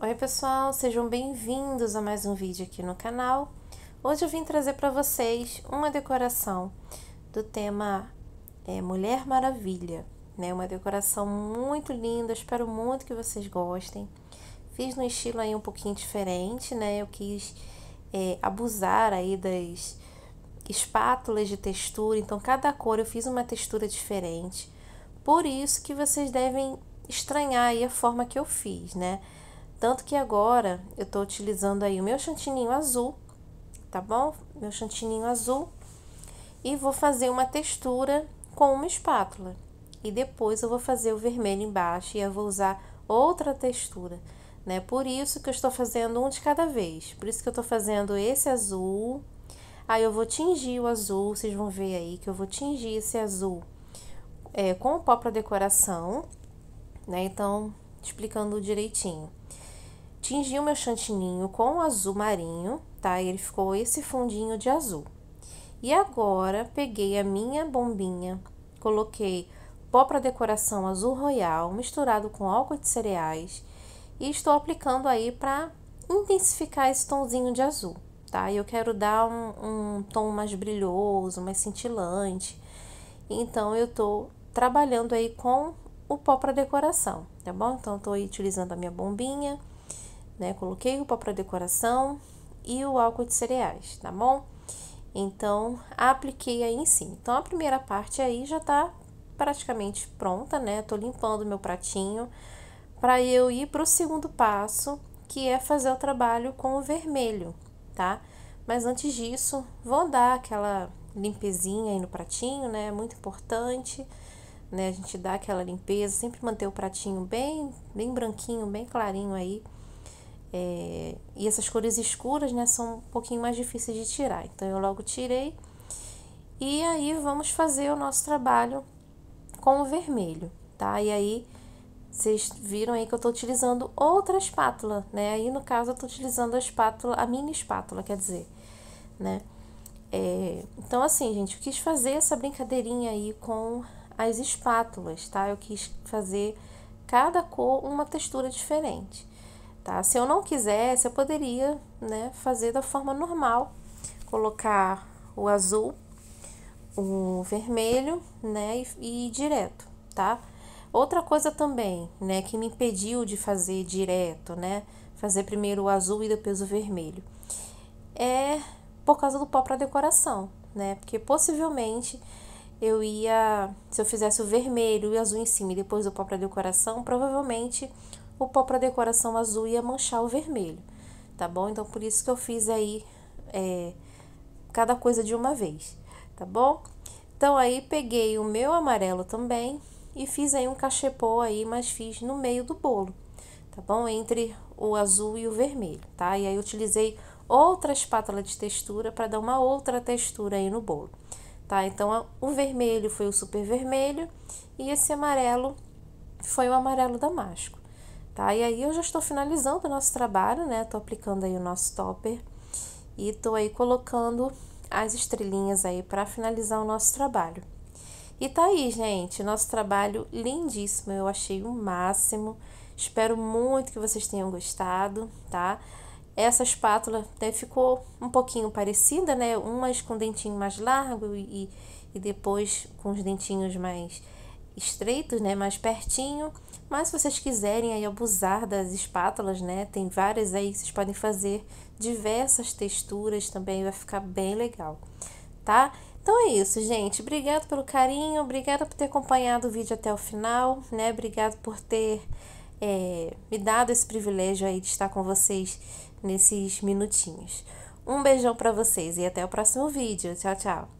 Oi pessoal, sejam bem-vindos a mais um vídeo aqui no canal. Hoje eu vim trazer para vocês uma decoração do tema é, Mulher Maravilha, né? Uma decoração muito linda, espero muito que vocês gostem. Fiz no estilo aí um pouquinho diferente, né? Eu quis é, abusar aí das espátulas de textura, então cada cor eu fiz uma textura diferente. Por isso que vocês devem estranhar aí a forma que eu fiz, né? Tanto que agora eu tô utilizando aí o meu chantininho azul, tá bom? Meu chantininho azul. E vou fazer uma textura com uma espátula. E depois eu vou fazer o vermelho embaixo e eu vou usar outra textura, né? Por isso que eu estou fazendo um de cada vez. Por isso que eu tô fazendo esse azul. Aí eu vou tingir o azul, vocês vão ver aí que eu vou tingir esse azul é, com o pó para decoração, né? Então, explicando direitinho. Tingi o meu chantininho com azul marinho, tá? E ele ficou esse fundinho de azul. E agora peguei a minha bombinha, coloquei pó para decoração azul royal misturado com álcool de cereais e estou aplicando aí para intensificar esse tonzinho de azul, tá? Eu quero dar um, um tom mais brilhoso, mais cintilante, então eu tô trabalhando aí com o pó para decoração, tá bom? Então, estou utilizando a minha bombinha né? Coloquei o para decoração e o álcool de cereais, tá bom? Então, apliquei aí em cima. Então, a primeira parte aí já tá praticamente pronta, né? Tô limpando meu pratinho para eu ir pro segundo passo, que é fazer o trabalho com o vermelho, tá? Mas antes disso, vou dar aquela limpezinha aí no pratinho, né? muito importante, né? A gente dá aquela limpeza, sempre manter o pratinho bem, bem branquinho, bem clarinho aí é, e essas cores escuras, né, são um pouquinho mais difíceis de tirar. Então, eu logo tirei. E aí, vamos fazer o nosso trabalho com o vermelho, tá? E aí, vocês viram aí que eu tô utilizando outra espátula, né? Aí, no caso, eu tô utilizando a espátula, a mini espátula, quer dizer, né? É, então, assim, gente, eu quis fazer essa brincadeirinha aí com as espátulas, tá? Eu quis fazer cada cor uma textura diferente tá? Se eu não quisesse, eu poderia, né, fazer da forma normal, colocar o azul, o vermelho, né, e, e direto, tá? Outra coisa também, né, que me impediu de fazer direto, né, fazer primeiro o azul e depois o vermelho, é por causa do pó para decoração, né? Porque possivelmente eu ia, se eu fizesse o vermelho e o azul em cima e depois o pó para decoração, provavelmente o pó para decoração azul ia manchar o vermelho, tá bom? Então, por isso que eu fiz aí é, cada coisa de uma vez, tá bom? Então, aí peguei o meu amarelo também e fiz aí um cachepô aí, mas fiz no meio do bolo, tá bom? Entre o azul e o vermelho, tá? E aí, utilizei outra espátula de textura para dar uma outra textura aí no bolo, tá? Então, o vermelho foi o super vermelho e esse amarelo foi o amarelo damasco tá? E aí eu já estou finalizando o nosso trabalho, né? Tô aplicando aí o nosso topper e tô aí colocando as estrelinhas aí para finalizar o nosso trabalho. E tá aí, gente, nosso trabalho lindíssimo, eu achei o máximo. Espero muito que vocês tenham gostado, tá? Essa espátula até ficou um pouquinho parecida, né? Umas com dentinho mais largo e, e depois com os dentinhos mais estreitos, né? Mais pertinho. Mas se vocês quiserem aí abusar das espátulas, né? Tem várias aí que vocês podem fazer diversas texturas também, vai ficar bem legal, tá? Então é isso, gente. Obrigado pelo carinho, obrigada por ter acompanhado o vídeo até o final, né? Obrigado por ter é, me dado esse privilégio aí de estar com vocês nesses minutinhos. Um beijão para vocês e até o próximo vídeo. Tchau, tchau.